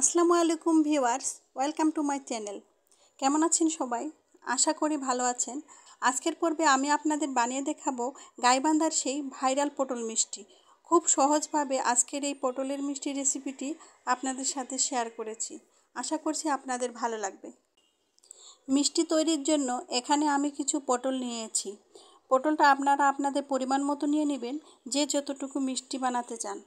আসসালামু আলাইকুম viewers welcome to my channel কেমন আছেন সবাই আশা করি ভালো আছেন আজকের পর্বে আমি আপনাদের বানিয়ে দেখাবো গাইবান্ধার সেই ভাইরাল পটল মিষ্টি খুব সহজভাবে আজকের এই পটলের মিষ্টি রেসিপিটি আপনাদের সাথে শেয়ার করেছি আশা করছি আপনাদের ভালো লাগবে মিষ্টি তৈরির জন্য এখানে আমি কিছু পটল নিয়েছি পটলটা আপনারা আপনাদের পরিমাণ মতো নিয়ে নেবেন যে যতটুকু মিষ্টি বানাতে চান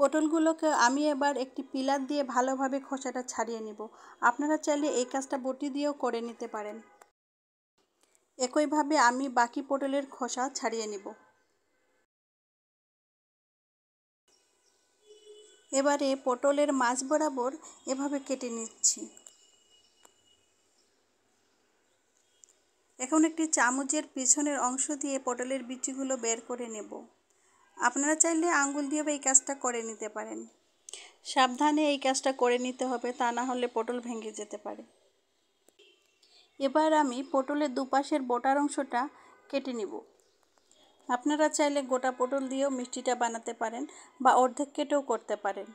পটলগুলোকে আমি এবার একটি পিলার দিয়ে ভালোভাবে খোসাটা ছাড়িয়ে নিব আপনারা চাইলে এই কাজটা বটি দিয়েও করে নিতে পারেন একইভাবে আমি বাকি পটলের খোসা ছাড়িয়ে নিব এবারে পটলের মাছ বরাবর এভাবে কেটে নিচ্ছি এখন একটি চামচের পিছনের অংশ দিয়ে পটলের বিচিগুলো বের করে নেব আপনারা চাইলে আঙ্গুল বা এই কাজটা করে নিতে পারেন সাবধানে এই কাজটা করে নিতে হবে তা না হলে পটল ভেঙে যেতে পারে এবার আমি পটলের দুপাশের বোটার অংশটা কেটে নিব আপনারা চাইলে গোটা পটল দিয়েও মিষ্টিটা বানাতে পারেন বা অর্ধেক কেটেও করতে পারেন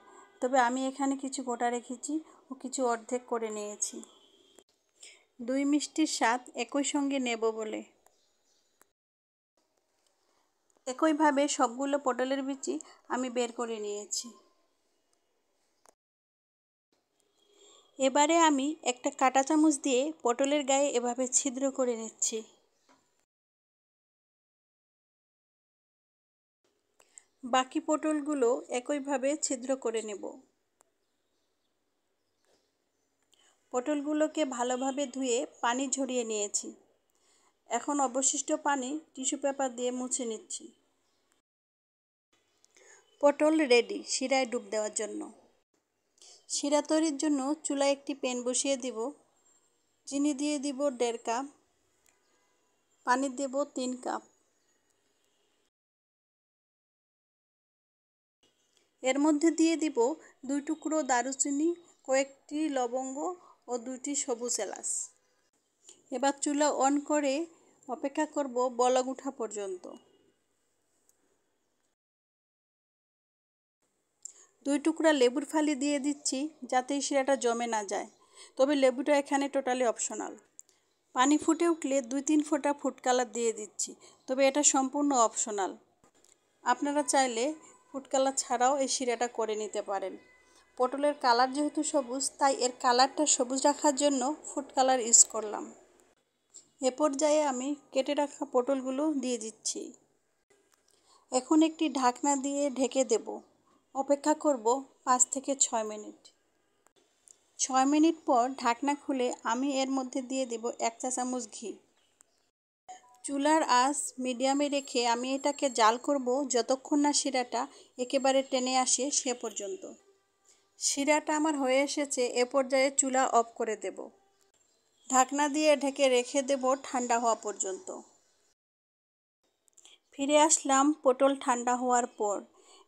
তবে আমি এখানে কিছু গোটা রেখেছি ও কিছু অর্ধেক করে নিয়েছি দুই মিষ্টির স্বাদ একই সঙ্গে নেব বলে একইভাবে সবগুলো পটলের বিচি আমি বের করে নিয়েছি এবারে আমি একটা কাটা চামচ দিয়ে পটলের গায়ে এভাবে ছিদ্র করে নিচ্ছি বাকি পটলগুলো একইভাবে ছিদ্র করে নেব পটলগুলোকে ভালোভাবে ধুয়ে পানি ঝরিয়ে নিয়েছি এখন অবশিষ্ট পানি টিস্যু পেপার দিয়ে মুছে নিচ্ছি পটল রেডি শিরায় ডুব দেওয়ার জন্য শিরা তৈরির জন্য চুলায় একটি প্যান বসিয়ে দিব চিনি দিয়ে দিব দেড় কাপ পানি দেব তিন কাপ এর মধ্যে দিয়ে দিব দুই টুকরো দারুচিনি কয়েকটি লবঙ্গ ও দুটি সবুজ এলাচ এবার চুলা অন করে অপেক্ষা করব বলং উঠা পর্যন্ত দুই টুকরা লেবুর ফালি দিয়ে দিচ্ছি যাতে শিরাটা জমে না যায় তবে লেবুটা এখানে টোটালি অপশনাল পানি ফুটে উঠলে দুই তিন ফোঁটা ফুটকালার দিয়ে দিচ্ছি তবে এটা সম্পূর্ণ অপশনাল আপনারা চাইলে ফুটকালার ছাড়াও এই শিরাটা করে নিতে পারেন পটলের কালার যেহেতু সবুজ তাই এর কালারটা সবুজ রাখার জন্য ফুড কালার ইউজ করলাম এ পর্যায়ে আমি কেটে রাখা পটলগুলো দিয়ে দিচ্ছি এখন একটি ঢাকনা দিয়ে ঢেকে দেব অপেক্ষা করব পাঁচ থেকে ছয় মিনিট ছয় মিনিট পর ঢাকনা খুলে আমি এর মধ্যে দিয়ে দেব এক চা চামচ ঘি চুলার আঁচ মিডিয়ামে রেখে আমি এটাকে জাল করব যতক্ষণ না শিরাটা একেবারে টেনে আসে সে পর্যন্ত শিরাটা আমার হয়ে এসেছে এ পর্যায়ে চুলা অফ করে দেবো ঢাকনা দিয়ে ঢেকে রেখে দেব ঠান্ডা হওয়া পর্যন্ত ফিরে আসলাম পটল ঠান্ডা হওয়ার পর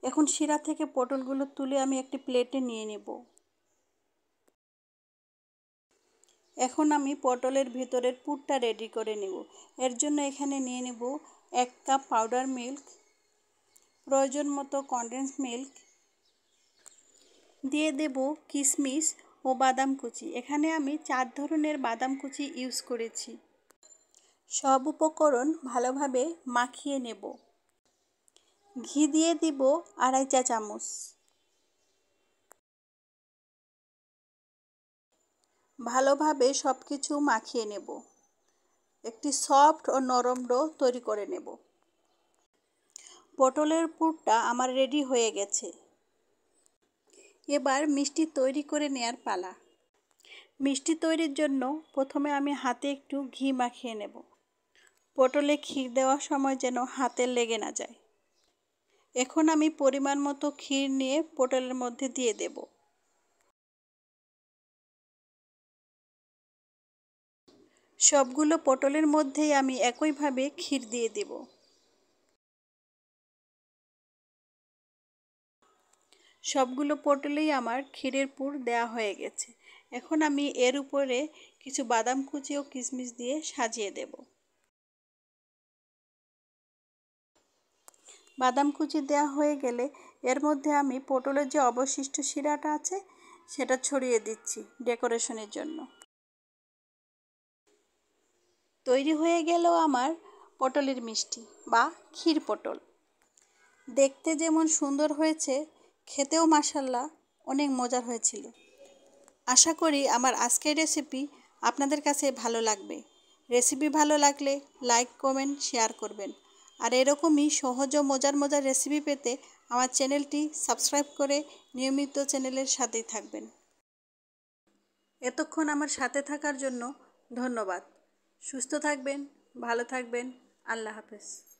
এখন শিরা থেকে পটলগুলো তুলে আমি একটি প্লেটে নিয়ে নেব এখন আমি পটলের ভিতরের পুরটা রেডি করে নেব এর জন্য এখানে নিয়ে নেব এক কাপ পাউডার মিল্ক প্রয়োজন মতো কন্ডেন্স মিল্ক দিয়ে দেব কিশমিশ ও বাদাম কুচি এখানে আমি চার ধরনের বাদাম কুচি ইউজ করেছি সব উপকরণ ভালোভাবে মাখিয়ে নেব ঘি দিয়ে দিব আড়াই চা চামচ ভালোভাবে সব কিছু মাখিয়ে নেব একটি সফট ও নরম ডো তৈরি করে নেব পটলের পুরটা আমার রেডি হয়ে গেছে এবার মিষ্টি তৈরি করে নেয়ার পালা মিষ্টি তৈরির জন্য প্রথমে আমি হাতে একটু ঘি মাখিয়ে নেব পটলে ক্ষীর দেওয়ার সময় যেন হাতে লেগে না যায় এখন আমি পরিমাণ মতো ক্ষীর নিয়ে পটলের মধ্যে দিয়ে দেব সবগুলো পটলের মধ্যেই আমি একইভাবে ক্ষীর দিয়ে দেবো সবগুলো পটলেই আমার ক্ষীরের পুর দেয়া হয়ে গেছে এখন আমি এর উপরে কিছু বাদাম কুচি ও কিশমিশ দিয়ে সাজিয়ে দেব বাদাম কুচি দেওয়া হয়ে গেলে এর মধ্যে আমি পটলের যে অবশিষ্ট শিরাটা আছে সেটা ছড়িয়ে দিচ্ছি ডেকোরেশনের জন্য তৈরি হয়ে গেল আমার পটলের মিষ্টি বা ক্ষীর পটল দেখতে যেমন সুন্দর হয়েছে খেতেও মাসাল্লাহ অনেক মজার হয়েছিল আশা করি আমার আজকের রেসিপি আপনাদের কাছে ভালো লাগবে রেসিপি ভালো লাগলে লাইক কমেন্ট শেয়ার করবেন আর এরকমই সহজ ও মজার মজার রেসিপি পেতে আমার চ্যানেলটি সাবস্ক্রাইব করে নিয়মিত চ্যানেলের সাথেই থাকবেন এতক্ষণ আমার সাথে থাকার জন্য ধন্যবাদ সুস্থ থাকবেন ভালো থাকবেন আল্লাহ হাফেজ